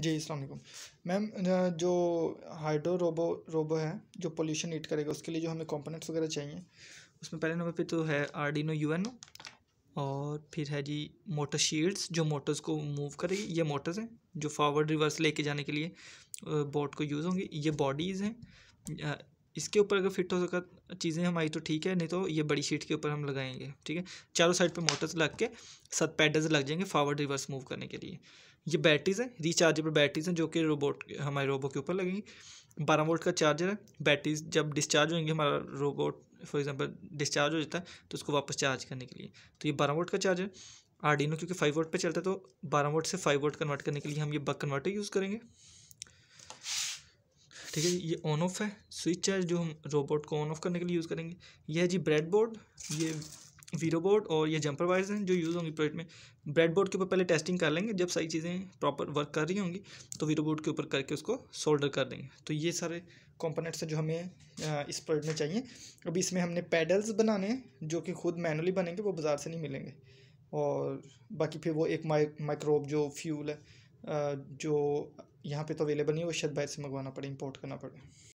जी अलकुम मैम जो hydro robo robo है जो पोल्यूशन ईट करेगा उसके लिए जो हमें कंपोनेंट्स वगैरह चाहिए उसमें पहले नंबर पे तो है एन यूएनओ और फिर है जी मोटर शील्ड्स जो मोटर्स को मूव करेगी ये मोटर्स हैं जो फॉरवर्ड रिवर्स लेके जाने के लिए बोट को यूज़ होंगी ये बॉडीज़ हैं इसके ऊपर अगर फिट हो सका चीज़ें हमारी तो ठीक है नहीं तो ये बड़ी शीट के ऊपर हम लगाएंगे ठीक है चारों साइड पे मोटर्स लग के सत पैडल्स लग जाएंगे फॉरवर्ड रिवर्स मूव करने के लिए ये बैटरीज हैं रिचार्जेबल बैटरीज हैं जो कि रोबोट हमारे रोबोट के ऊपर लगेंगी बारह वोल्ट का चार्जर है बैटरीज जब डिस्चार्ज होंगे हमारा रोबोट फॉर एग्जांपल डिस्चार्ज हो जाता है तो उसको वापस चार्ज करने के लिए तो ये बारह वोल्ट का चार्जर आर्डिनो क्योंकि फाइव वोल्ट पर चलता है तो बारह वोल्ट से फाइव वोल्ट कन्वर्ट करने के लिए हम ये बक कन्वर्टर यूज़ करेंगे ठीक है ये ऑन ऑफ है स्विच है जो हम रोबोट को ऑन ऑफ करने के लिए यूज़ करेंगे यह है जी ब्रेड बोर्ड ये वीरो बोर्ड और ये जंपर वायर्स हैं जो यूज़ होंगे प्रोजेक्ट में ब्रेड बोर्ड के ऊपर पहले टेस्टिंग कर लेंगे जब सारी चीज़ें प्रॉपर वर्क कर रही होंगी तो वीरो बोर्ड के ऊपर करके उसको सोल्डर कर देंगे तो ये सारे कॉम्पोनेट्स हैं जो हमें इस प्रोजेक्ट में चाहिए अभी इसमें हमने पैडल्स बनाने हैं जो कि खुद मैनुअली बनेंगे वो बाज़ार से नहीं मिलेंगे और बाकी फिर वो एक माइक्रोब जो फ्यूल है जो यहाँ पे तो अवेलेबल नहीं है वो शायद बाहर से मंगवाना पड़े इंपोर्ट करना पड़े